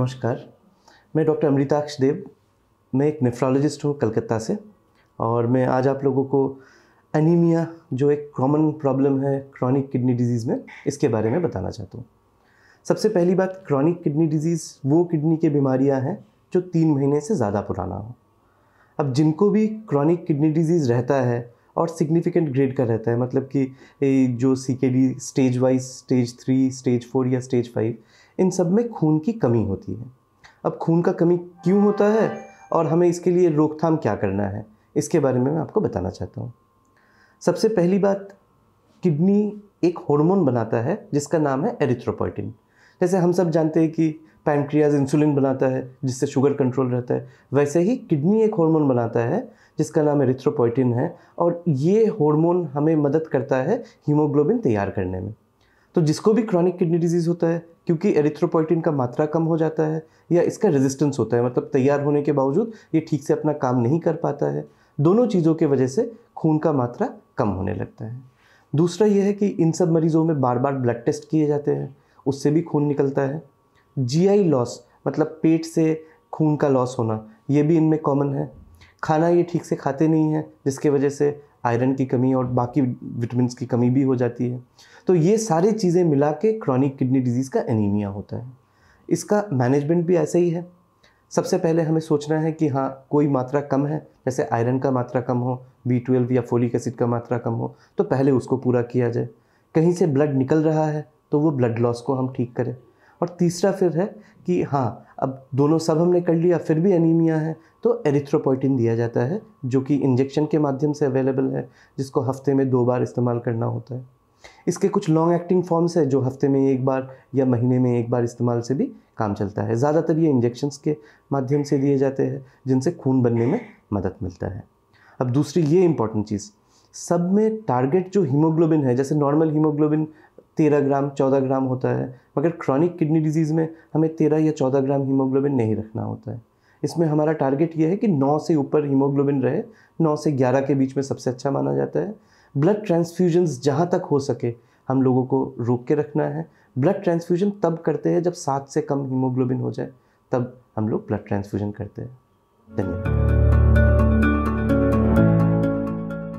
नमस्कार मैं डॉक्टर अमृताक्ष देव मैं एक नेफ्रोलॉजिस्ट हूँ कलकत्ता से और मैं आज आप लोगों को एनीमिया जो एक कॉमन प्रॉब्लम है क्रॉनिक किडनी डिजीज़ में इसके बारे में बताना चाहता हूँ सबसे पहली बात क्रॉनिक किडनी डिजीज़ वो किडनी के बीमारियाँ हैं जो तीन महीने से ज़्यादा पुराना हो अब जिनको भी क्रॉनिक किडनी डिजीज़ रहता है और सिग्निफिकेंट ग्रेड का रहता है मतलब कि जो C K D stage wise stage three stage four या स्टेज फाइव इन सब में खून की कमी होती है अब खून का कमी क्यों होता है और हमें इसके लिए रोकथाम क्या करना है इसके बारे में मैं आपको बताना चाहता हूँ सबसे पहली बात किडनी एक हार्मोन बनाता है जिसका नाम है एरिथ्रोपोइटिन जैसे हम सब जानते हैं कि पैनक्रियाज इंसुलिन बनाता है जिससे शुगर कंट्रोल रहता है वैसे ही किडनी एक हार्मोन बनाता है जिसका नाम एरिथ्रोपोइटिन है और ये हार्मोन हमें मदद करता है हीमोग्लोबिन तैयार करने में तो जिसको भी क्रॉनिक किडनी डिजीज़ होता है क्योंकि एरिथ्रोपोइटिन का मात्रा कम हो जाता है या इसका रेजिस्टेंस होता है मतलब तैयार होने के बावजूद ये ठीक से अपना काम नहीं कर पाता है दोनों चीज़ों के वजह से खून का मात्रा कम होने लगता है दूसरा यह है कि इन सब मरीज़ों में बार बार ब्लड टेस्ट किए जाते हैं उससे भी खून निकलता है जीआई लॉस मतलब पेट से खून का लॉस होना ये भी इनमें कॉमन है खाना ये ठीक से खाते नहीं हैं जिसके वजह से आयरन की कमी और बाकी विटामिन की कमी भी हो जाती है तो ये सारी चीज़ें मिला के क्रॉनिक किडनी डिजीज़ का एनीमिया होता है इसका मैनेजमेंट भी ऐसे ही है सबसे पहले हमें सोचना है कि हाँ कोई मात्रा कम है जैसे आयरन का मात्रा कम हो बी ट्वेल्व या फोलिक एसिड का मात्रा कम हो तो पहले उसको पूरा किया जाए कहीं से ब्लड निकल रहा है तो वो ब्लड लॉस को हम ठीक करें और तीसरा फिर है कि हाँ अब दोनों सब हमने कर लिया फिर भी एनीमिया है तो एरिथ्रोपोइटिन दिया जाता है जो कि इंजेक्शन के माध्यम से अवेलेबल है जिसको हफ्ते में दो बार इस्तेमाल करना होता है इसके कुछ लॉन्ग एक्टिंग फॉर्म्स है जो हफ्ते में एक बार या महीने में एक बार इस्तेमाल से भी काम चलता है ज़्यादातर ये इंजेक्शन्स के माध्यम से दिए जाते हैं जिनसे खून बनने में मदद मिलता है अब दूसरी ये इंपॉर्टेंट चीज़ सब में टारगेट जो हीमोग्लोबिन है जैसे नॉर्मल हीमोग्लोबिन तेरह ग्राम चौदह ग्राम होता है मगर क्रॉनिक किडनी डिजीज़ में हमें तेरह या चौदह ग्राम हीमोग्लोबिन नहीं रखना होता है इसमें हमारा टारगेट ये है कि नौ से ऊपर हीमोग्लोबिन रहे नौ से ग्यारह के बीच में सबसे अच्छा माना जाता है ब्लड ट्रांसफ्यूजन्स जहाँ तक हो सके हम लोगों को रोक के रखना है ब्लड ट्रांसफ्यूजन तब करते हैं जब सात से कम हीमोग्लोबिन हो जाए तब हम लोग ब्लड ट्रांसफ्यूजन करते हैं धन्यवाद